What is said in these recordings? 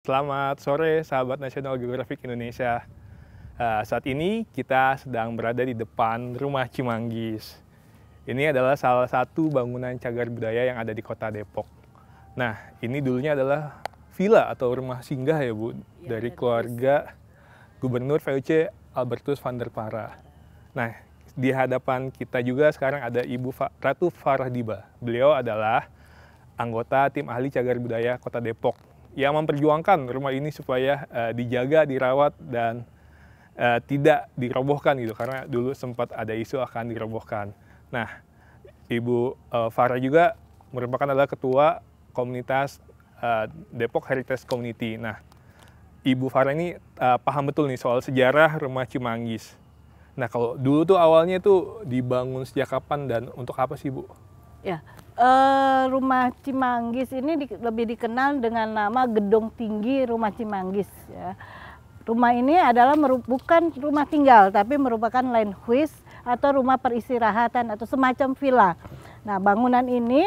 Selamat sore sahabat National Geographic Indonesia. Uh, saat ini kita sedang berada di depan rumah Cimanggis. Ini adalah salah satu bangunan cagar budaya yang ada di kota Depok. Nah, ini dulunya adalah villa atau rumah singgah ya Bu, ya, dari keluarga Gubernur VOC Albertus van der Para. Nah, di hadapan kita juga sekarang ada Ibu Ratu Farah Diba. Beliau adalah anggota tim ahli cagar budaya kota Depok yang memperjuangkan rumah ini supaya uh, dijaga, dirawat dan uh, tidak dirobohkan gitu karena dulu sempat ada isu akan dirobohkan. Nah, Ibu uh, Farah juga merupakan adalah ketua komunitas uh, Depok Heritage Community. Nah, Ibu Farah ini uh, paham betul nih soal sejarah rumah Cimanggis. Nah, kalau dulu tuh awalnya tuh dibangun sejak kapan dan untuk apa sih, Bu? Ya, Eh, rumah Cimanggis ini di, lebih dikenal dengan nama Gedung Tinggi Rumah Cimanggis. Ya. Rumah ini adalah bukan rumah tinggal, tapi merupakan land huis atau rumah peristirahatan atau semacam villa. Nah, bangunan ini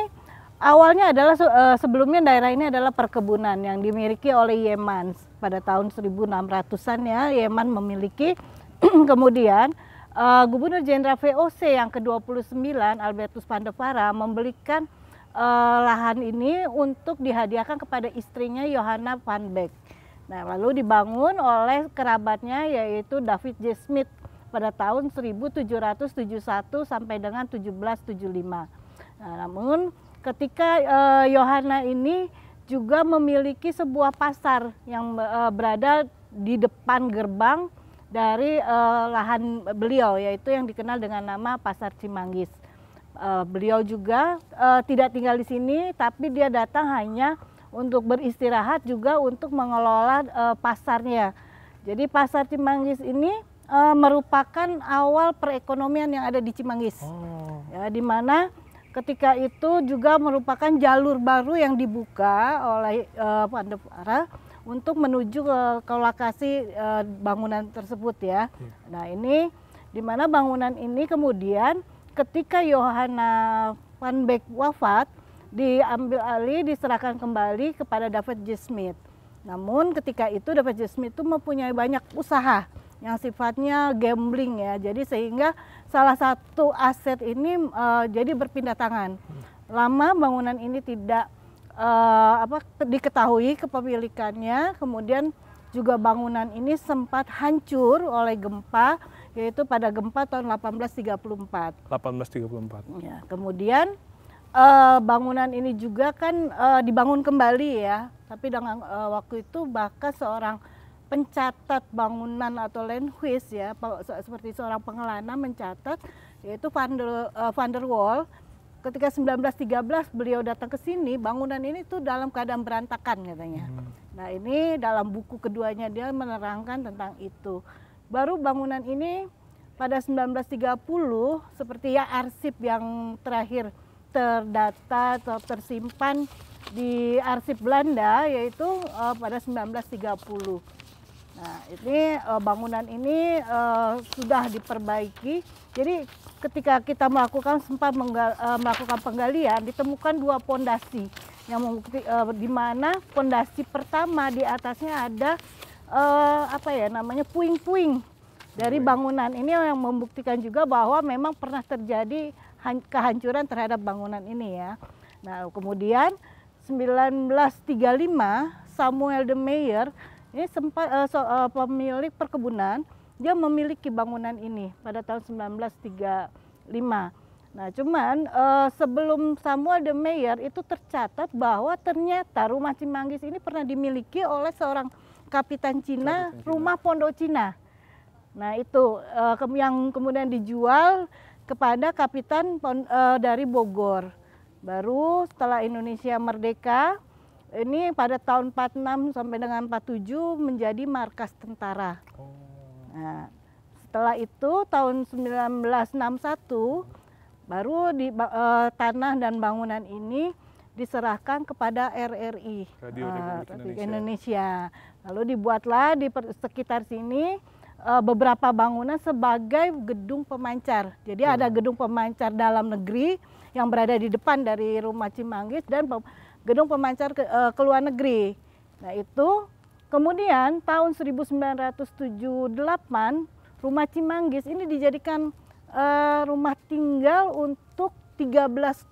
awalnya adalah uh, sebelumnya daerah ini adalah perkebunan yang dimiliki oleh Yeman pada tahun 1600-an ya. Yeman memiliki kemudian uh, Gubernur Jenderal VOC yang ke-29 Albertus Pandevara membelikan uh, lahan ini untuk dihadiahkan kepada istrinya Johanna van Beek. Nah, lalu dibangun oleh kerabatnya yaitu David J. Smith pada tahun 1771 sampai dengan 1775. Nah, namun ketika uh, Johanna ini juga memiliki sebuah pasar yang uh, berada di depan gerbang dari uh, lahan beliau yaitu yang dikenal dengan nama Pasar Cimanggis. Uh, beliau juga uh, tidak tinggal di sini tapi dia datang hanya untuk beristirahat juga untuk mengelola uh, pasarnya. Jadi Pasar Cimanggis ini uh, merupakan awal perekonomian yang ada di Cimanggis. Oh. Ya, di mana ketika itu juga merupakan jalur baru yang dibuka oleh uh, Pandepara untuk menuju ke, ke lokasi e, bangunan tersebut ya. Iya. Nah ini di mana bangunan ini kemudian ketika Yohana Van Beck wafat diambil alih diserahkan kembali kepada David J. Smith. Namun ketika itu David J. Smith itu mempunyai banyak usaha yang sifatnya gambling ya. Jadi sehingga salah satu aset ini e, jadi berpindah tangan. Hmm. Lama bangunan ini tidak uh, apa diketahui kepemilikannya kemudian juga bangunan ini sempat hancur oleh gempa yaitu pada gempa tahun 1834 1834 ya kemudian uh, bangunan ini juga kan uh, dibangun kembali ya tapi dengan uh, waktu itu bahkan seorang pencatat bangunan atau landwis ya seperti seorang pengelana mencatat yaitu Van der, uh, Van der Waal ketika 1913 beliau datang ke sini bangunan ini tuh dalam keadaan berantakan katanya. Hmm. Nah ini dalam buku keduanya dia menerangkan tentang itu. Baru bangunan ini pada 1930 seperti ya arsip yang terakhir terdata atau tersimpan di arsip Belanda yaitu uh, pada 1930. Nah, ini uh, bangunan ini uh, sudah diperbaiki. Jadi ketika kita melakukan sempat menggal, uh, eh, melakukan penggalian ditemukan dua pondasi yang uh, di mana pondasi pertama di atasnya ada uh, apa ya namanya puing-puing dari bangunan ini yang membuktikan juga bahwa memang pernah terjadi kehancuran terhadap bangunan ini ya. Nah, kemudian 1935 Samuel de Meyer ini sempat uh, so, uh, pemilik perkebunan dia memiliki bangunan ini pada tahun 1935. Nah, cuman uh, sebelum Samuel de Meyer itu tercatat bahwa ternyata rumah Cimanggis ini pernah dimiliki oleh seorang kapitan Cina, kapitan rumah Pondok Cina. Nah, itu uh, ke yang kemudian dijual kepada kapitan pon, uh, dari Bogor. Baru setelah Indonesia merdeka, ini pada tahun 46 sampai dengan 47 menjadi markas tentara. Oh. Nah, setelah itu tahun 1961 baru di uh, tanah dan bangunan ini diserahkan kepada RRI Radio eh, Republik Indonesia. Indonesia. Lalu dibuatlah di sekitar sini uh, beberapa bangunan sebagai gedung pemancar. Jadi hmm. ada oh. gedung pemancar dalam negeri yang berada di depan dari rumah Cimanggis dan gedung pemancar ke, uh, ke luar negeri. Nah, itu kemudian tahun 1978 rumah Cimanggis ini dijadikan uh, rumah tinggal untuk 13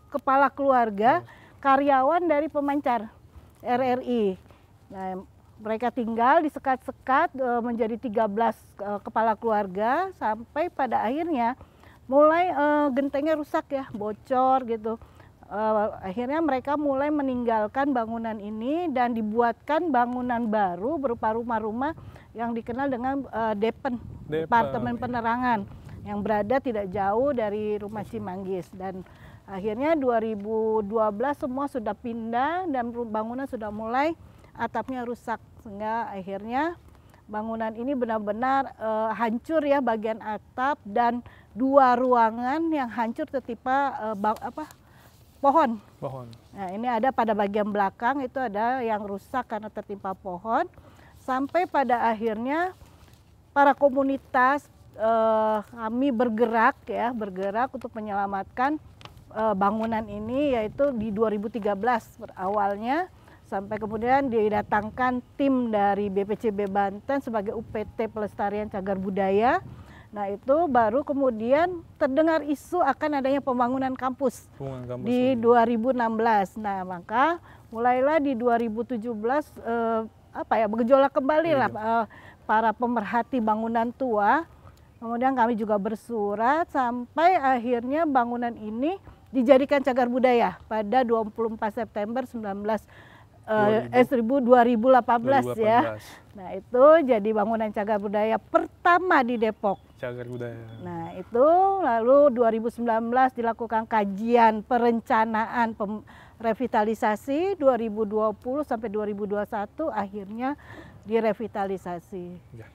kepala keluarga hmm. karyawan dari pemancar RRI. Nah, mereka tinggal di sekat-sekat uh, eh, menjadi 13 uh, kepala keluarga sampai pada akhirnya mulai uh, gentengnya rusak ya, bocor gitu uh, akhirnya mereka mulai meninggalkan bangunan ini dan dibuatkan bangunan baru berupa rumah-rumah yang dikenal dengan uh, Depen, Depen, Departemen Penerangan yang berada tidak jauh dari rumah Cimanggis dan akhirnya 2012 semua sudah pindah dan bangunan sudah mulai atapnya rusak sehingga akhirnya bangunan ini benar-benar e, hancur ya bagian atap dan dua ruangan yang hancur tertimpa e, apa pohon. Pohon. Nah, ini ada pada bagian belakang itu ada yang rusak karena tertimpa pohon sampai pada akhirnya para komunitas eh, kami bergerak ya, bergerak untuk menyelamatkan eh, bangunan ini yaitu di 2013 awalnya sampai kemudian didatangkan tim dari BPCB Banten sebagai UPT Pelestarian Cagar Budaya Nah itu baru kemudian terdengar isu akan adanya pembangunan kampus, pembangunan kampus di ini. Iya. 2016. Nah maka mulailah di 2017 eh, apa ya bergejolak kembali lah iya. eh, para pemerhati bangunan tua. Kemudian kami juga bersurat sampai akhirnya bangunan ini dijadikan cagar budaya pada 24 September 19 eh, 2000, 2018, 2018 ya. Nah itu jadi bangunan cagar budaya pertama di Depok cagar budaya. Nah, itu lalu 2019 dilakukan kajian perencanaan pem revitalisasi 2020 sampai 2021 akhirnya direvitalisasi. Ya.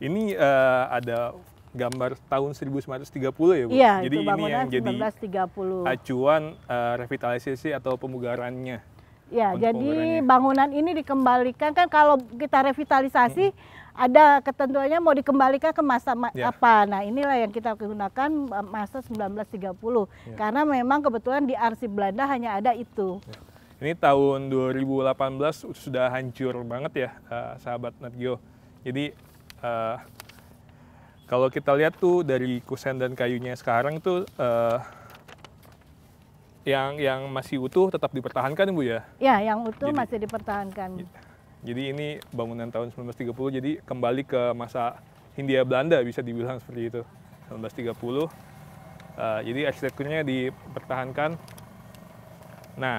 Ini uh, ada gambar tahun 1930 ya Bu. Iya, jadi itu ini yang 1930. jadi acuan uh, revitalisasi atau pemugarannya. Ya, jadi bangunan ini dikembalikan kan kalau kita revitalisasi hmm ada ketentuannya mau dikembalikan ke masa ma yeah. apa. Nah, inilah yang kita gunakan eh, masa 1930. Yeah. Karena memang kebetulan di arsip Belanda hanya ada itu. Yeah. Ini tahun 2018 sudah hancur banget ya, uh, sahabat Natgeo. Jadi uh, kalau kita lihat tuh dari kusen dan kayunya sekarang tuh uh, yang yang masih utuh tetap dipertahankan bu ya? Ya, yang utuh Jadi, masih dipertahankan. Ya. Jadi ini bangunan tahun 1930, jadi kembali ke masa Hindia Belanda bisa dibilang seperti itu, 1930. Uh, eh, jadi arsitekturnya dipertahankan. Nah,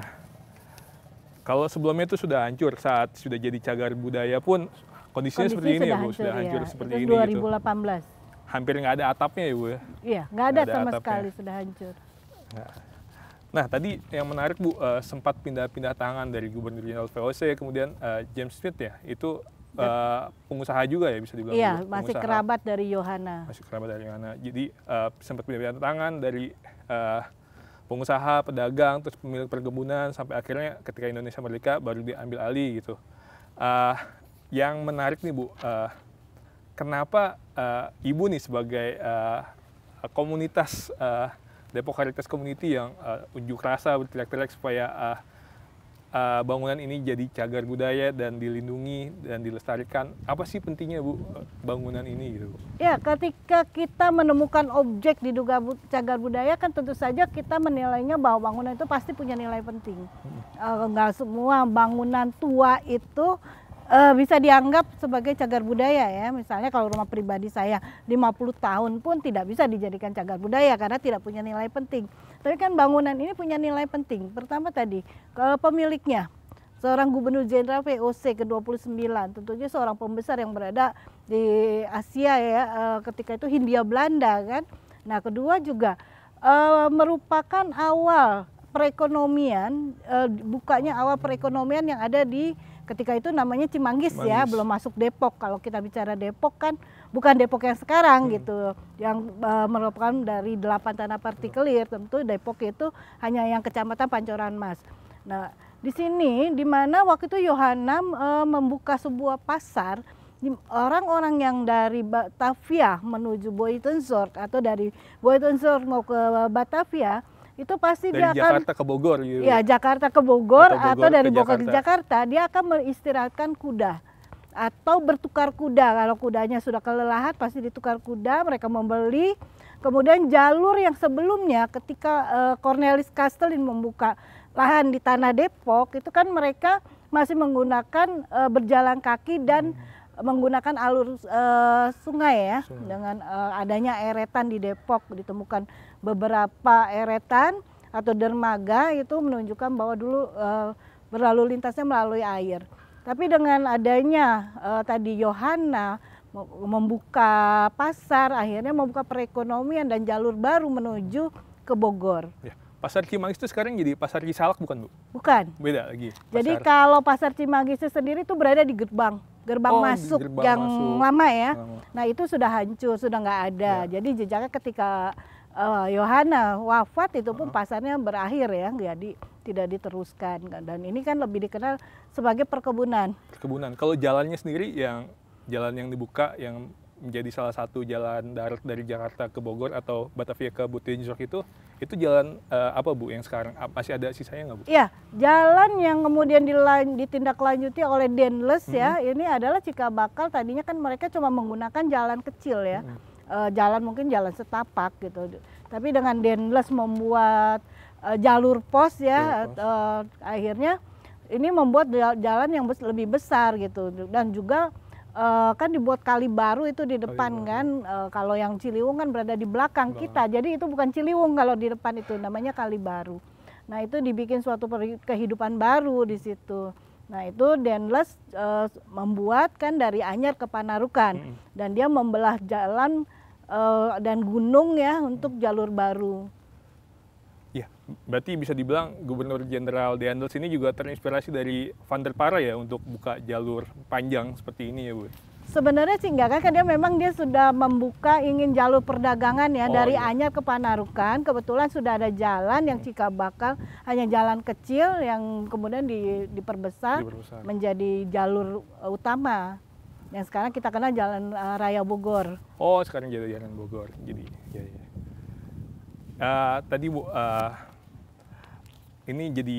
kalau sebelumnya itu sudah hancur saat sudah jadi cagar budaya pun kondisinya Kondisi seperti ini ya bu, hancur, sudah hancur iya. seperti itu ini. 2018. Gitu. Hampir nggak ada atapnya ya bu. ya. Iya, nggak ada, ada sama atapnya. sekali sudah hancur. Nah Nah tadi yang menarik Bu uh, sempat pindah-pindah tangan dari Gubernur Jenderal VOC kemudian uh, James Smith ya itu uh, pengusaha juga ya bisa dibilang. Iya, masih pengusaha. kerabat dari Yohana. Masih kerabat dari Yohana. Jadi uh, sempat pindah-pindah tangan dari uh, pengusaha, pedagang, terus pemilik perkebunan sampai akhirnya ketika Indonesia merdeka baru diambil alih gitu. Uh, yang menarik nih Bu, uh, kenapa uh, Ibu nih sebagai uh, komunitas uh, Depok Heritage Community yang uh, unjuk rasa berteriak-teriak supaya uh, uh, bangunan ini jadi cagar budaya dan dilindungi dan dilestarikan. Apa sih pentingnya Bu bangunan ini gitu? Ya, ketika kita menemukan objek diduga bu cagar budaya kan tentu saja kita menilainya bahwa bangunan itu pasti punya nilai penting. Hmm. Uh, eh, enggak semua bangunan tua itu uh, bisa dianggap sebagai cagar budaya ya. Misalnya kalau rumah pribadi saya 50 tahun pun tidak bisa dijadikan cagar budaya karena tidak punya nilai penting. Tapi kan bangunan ini punya nilai penting. Pertama tadi kalau eh, pemiliknya seorang gubernur jenderal VOC ke-29 tentunya seorang pembesar yang berada di Asia ya uh, ketika itu Hindia Belanda kan. Nah, kedua juga uh, merupakan awal perekonomian uh, bukanya awal perekonomian yang ada di ketika itu namanya Cimanggis, ya, Cimanggis ya, belum masuk Depok. Kalau kita bicara Depok kan bukan Depok yang sekarang hmm. gitu, yang e, merupakan dari delapan tanah partikelir. Tentu Depok itu hanya yang kecamatan Pancoran Mas. Nah, di sini di mana waktu itu Yohana e, membuka sebuah pasar orang-orang yang dari Batavia menuju Boitenzorg atau dari Boitenzorg mau ke Batavia itu pasti dari dia akan Jakarta ke Bogor gitu. Ya, Jakarta ke Bogor atau, Bogor atau dari ke Bogor Jakarta. ke Jakarta, dia akan meristirahatkan kuda atau bertukar kuda. Kalau kudanya sudah kelelahan pasti ditukar kuda, mereka membeli. Kemudian jalur yang sebelumnya ketika uh, Cornelis Castelin membuka lahan di tanah Depok itu kan mereka masih menggunakan uh, berjalan kaki dan hmm menggunakan alur uh, sungai ya sungai. dengan uh, adanya eretan di Depok ditemukan beberapa eretan atau dermaga itu menunjukkan bahwa dulu uh, berlalu lintasnya melalui air. Tapi dengan adanya uh, tadi Yohana membuka pasar akhirnya membuka perekonomian dan jalur baru menuju ke Bogor. Ya. Pasar Cimanggis itu sekarang jadi pasar Cisalak bukan bu? Bukan. Beda lagi. Pasar... Jadi kalau pasar Cimanggis itu sendiri itu berada di gerbang, gerbang oh, masuk gerbang yang masuk. lama ya. Lama. Nah itu sudah hancur, sudah nggak ada. Ya. Jadi jejaknya ketika eh, Yohana wafat itu pun uh pasarnya berakhir ya, jadi tidak diteruskan. Dan ini kan lebih dikenal sebagai perkebunan. Perkebunan. Kalau jalannya sendiri yang jalan yang dibuka yang menjadi salah satu jalan darat dari Jakarta ke Bogor atau Batavia ke Butenjok itu itu jalan uh, apa Bu yang sekarang masih ada sisanya nggak Bu? Iya, jalan yang kemudian ditindaklanjuti oleh Denles -hmm. ya, mm-hmm. ini adalah Cikabakal tadinya kan mereka cuma menggunakan jalan kecil ya. -hmm. Uh, jalan mungkin jalan setapak gitu. Tapi dengan Denles membuat uh, jalur pos ya pos. Uh, akhirnya ini membuat jalan yang lebih besar gitu dan juga Uh, kan dibuat kali baru itu di depan kali kan uh, kalau yang Ciliwung kan berada di belakang belakang kita jadi itu bukan Ciliwung kalau di depan itu namanya kali baru nah itu dibikin suatu kehidupan baru di situ nah itu Denles uh, membuat kan dari Anyar ke Panarukan -hmm. dan dia membelah jalan uh, dan gunung ya untuk jalur baru Berarti bisa dibilang Gubernur Jenderal De Andel's ini juga terinspirasi dari Van der Para ya untuk buka jalur panjang seperti ini ya Bu? Sebenarnya sih enggak, kan dia memang dia sudah membuka ingin jalur perdagangan ya oh, dari iya. Anyar ke Panarukan. Kebetulan sudah ada jalan yang hmm. Cikabakal hanya jalan kecil yang kemudian di, diperbesar, diperbesar menjadi jalur utama yang sekarang kita kenal Jalan eh, Raya Bogor. Oh, sekarang jadi Jalan Bogor. Jadi, ya, ya. Uh, tadi Bu, uh, ini jadi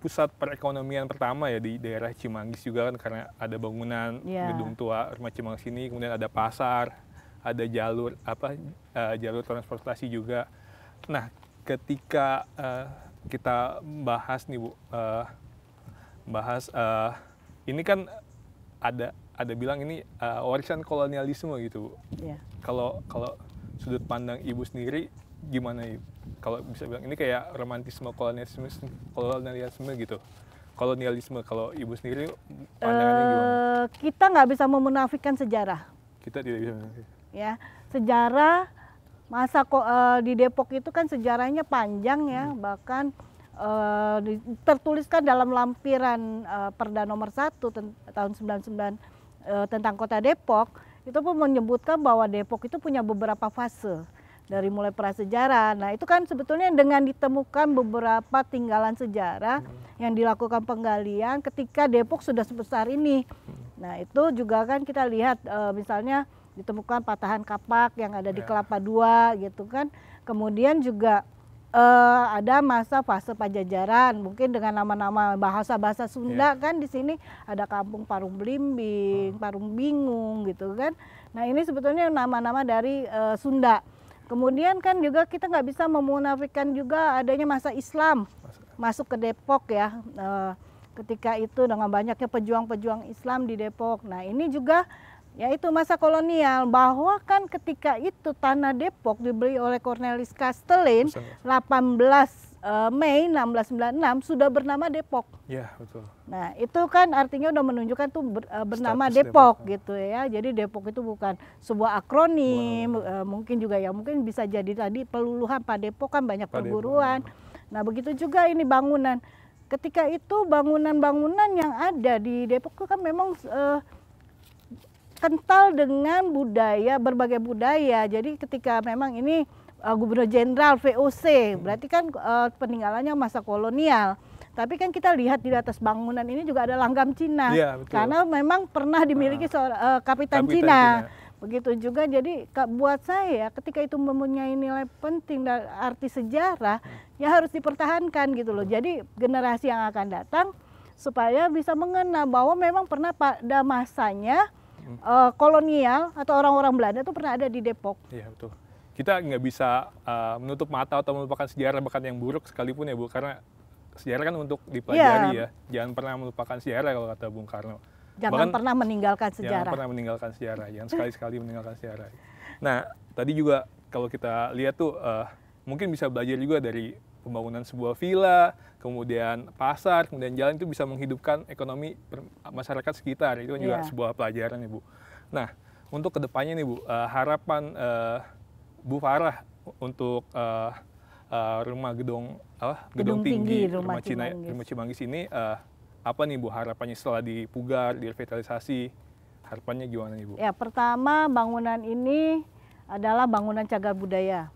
pusat perekonomian pertama ya di daerah Cimanggis juga kan karena ada bangunan yeah. gedung tua rumah Cimanggis ini kemudian ada pasar ada jalur apa uh, jalur transportasi juga nah ketika uh, kita bahas nih bu uh, bahas uh, ini kan ada ada bilang ini uh, warisan kolonialisme gitu bu yeah. kalau sudut pandang ibu sendiri gimana ibu kalau bisa bilang ini kayak romantisme kolonialisme kolonialisme gitu kolonialisme kalau ibu sendiri uh, kita nggak bisa memunafikan sejarah kita tidak bisa ya sejarah masa kok uh, eh, di Depok itu kan sejarahnya panjang ya hmm. bahkan uh, tertuliskan dalam lampiran uh, Perda nomor satu tahun 99 uh, tentang Kota Depok itu pun menyebutkan bahwa Depok itu punya beberapa fase dari mulai prasejarah. Nah, itu kan sebetulnya dengan ditemukan beberapa tinggalan sejarah hmm. yang dilakukan penggalian ketika Depok sudah sebesar ini. Hmm. Nah, itu juga kan kita lihat eh, misalnya ditemukan patahan kapak yang ada di ya. Kelapa Dua gitu kan. Kemudian juga e, ada masa fase Pajajaran, mungkin dengan nama-nama bahasa-bahasa Sunda yeah. kan di sini ada Kampung Parung Belimbing, hmm. Parung Bingung gitu kan. Nah, ini sebetulnya nama-nama dari e, Sunda. Kemudian kan juga kita nggak bisa memunafikan juga adanya masa Islam masuk ke Depok ya. Eh, ketika itu dengan banyaknya pejuang-pejuang Islam di Depok. Nah ini juga yaitu masa kolonial bahwa kan ketika itu tanah Depok dibeli oleh Cornelis Castellin 18 Eh, Mei 1696 sudah bernama Depok. Iya, betul. Nah, itu kan artinya udah menunjukkan tuh eh, bernama Depok, Depok gitu ya. Jadi Depok itu bukan sebuah akronim, wow. Eh, mungkin juga ya mungkin bisa jadi tadi peluluhan Pak Depok kan banyak Pak perguruan. Ya. Nah, begitu juga ini bangunan. Ketika itu bangunan-bangunan yang ada di Depok itu kan memang uh, kental dengan budaya berbagai budaya. Jadi ketika memang ini uh, Gubernur Jenderal VOC, hmm. berarti kan uh, peninggalannya masa kolonial. Tapi kan kita lihat di atas bangunan ini juga ada langgam Cina, ya, betul. karena memang pernah dimiliki uh, kapitan, kapitan Cina. Cina. Begitu juga jadi buat saya ya, ketika itu mempunyai nilai penting dan arti sejarah hmm. ya harus dipertahankan gitu loh. Jadi generasi yang akan datang supaya bisa mengenal bahwa memang pernah pada masanya uh, kolonial atau orang-orang Belanda itu pernah ada di Depok. Iya betul kita nggak bisa uh, menutup mata atau melupakan sejarah bahkan yang buruk sekalipun ya Bu karena sejarah kan untuk dipelajari yeah. ya. Jangan pernah melupakan sejarah kalau kata Bung Karno. Jangan bahkan, pernah meninggalkan sejarah. Jangan pernah meninggalkan sejarah. Jangan sekali-sekali meninggalkan sejarah. Nah, tadi juga kalau kita lihat tuh uh, mungkin bisa belajar juga dari pembangunan sebuah villa, kemudian pasar, kemudian jalan itu bisa menghidupkan ekonomi masyarakat sekitar. Itu kan juga iya. sebuah pelajaran, ya bu Nah, untuk kedepannya nih, Bu, uh, harapan uh, Bu Farah untuk uh, uh, rumah gedung apa gedung, gedung tinggi, tinggi rumah, rumah Cina Cimanggis. rumah Cimanggis ini uh, apa nih Bu harapannya setelah dipugar, direvitalisasi? Harapannya gimana nih Bu? Ya, pertama bangunan ini adalah bangunan cagar budaya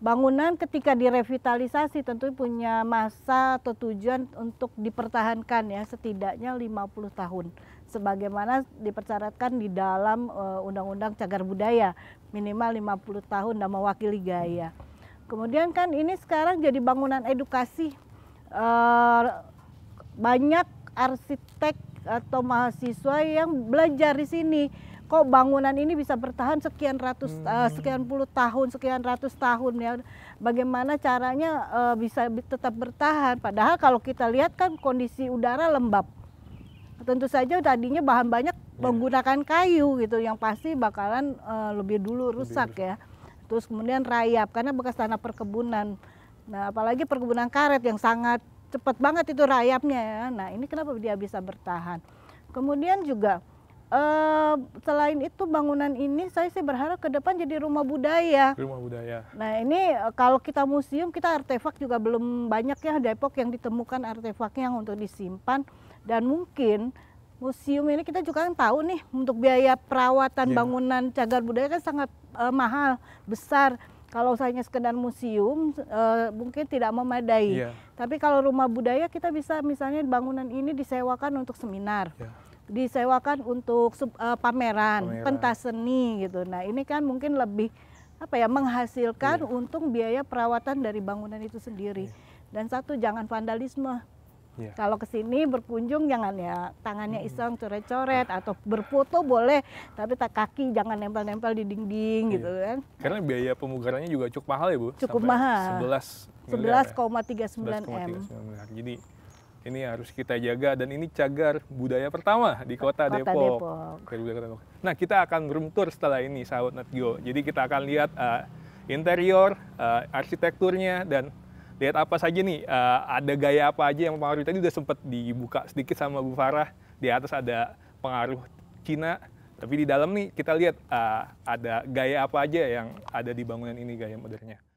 bangunan ketika direvitalisasi tentu punya masa atau tujuan untuk dipertahankan ya setidaknya 50 tahun sebagaimana dipersyaratkan di dalam eh, undang-undang cagar budaya minimal 50 tahun dan mewakili gaya. Kemudian kan ini sekarang jadi bangunan edukasi eh, banyak arsitek atau mahasiswa yang belajar di sini kok bangunan ini bisa bertahan sekian ratus eh, hmm. uh, sekian puluh tahun sekian ratus tahun ya bagaimana caranya uh, bisa tetap bertahan padahal kalau kita lihat kan kondisi udara lembab tentu saja tadinya bahan banyak ya. menggunakan kayu gitu yang pasti bakalan uh, lebih dulu rusak lebih ya terus kemudian rayap karena bekas tanah perkebunan nah apalagi perkebunan karet yang sangat cepat banget itu rayapnya ya nah ini kenapa dia bisa bertahan kemudian juga Eh, selain itu bangunan ini saya sih berharap ke depan jadi rumah budaya. Rumah budaya. Nah ini eh, kalau kita museum kita artefak juga belum banyak ya Depok yang ditemukan artefaknya yang untuk disimpan dan mungkin museum ini kita juga kan tahu nih untuk biaya perawatan yeah. bangunan cagar budaya kan sangat uh, mahal besar. Kalau hanya sekedar museum uh, mungkin tidak memadai. Yeah. Tapi kalau rumah budaya kita bisa misalnya bangunan ini disewakan untuk seminar. Yeah disewakan untuk sub, uh, pameran, pameran, pentas seni gitu. Nah, ini kan mungkin lebih apa ya menghasilkan yeah. untung biaya perawatan dari bangunan itu sendiri. Yeah. Dan satu jangan vandalisme. Yeah. Kalau ke sini berkunjung jangan ya tangannya iseng coret-coret ah. atau berfoto boleh, tapi tak kaki jangan nempel-nempel di dinding yeah. gitu kan. Karena biaya pemugarannya juga cukup mahal ya, Bu. Cukup Sampai mahal. 11 11,39 11, m. Jadi ini harus kita jaga dan ini cagar budaya pertama di kota, kota Depok. Depok. Nah kita akan room tour setelah ini sahabat Natgo. Jadi kita akan lihat uh, interior, uh, arsitekturnya dan lihat apa saja nih uh, ada gaya apa aja yang pengaruh tadi udah sempat dibuka sedikit sama Bu Farah di atas ada pengaruh Cina tapi di dalam nih kita lihat uh, ada gaya apa aja yang ada di bangunan ini gaya modernnya.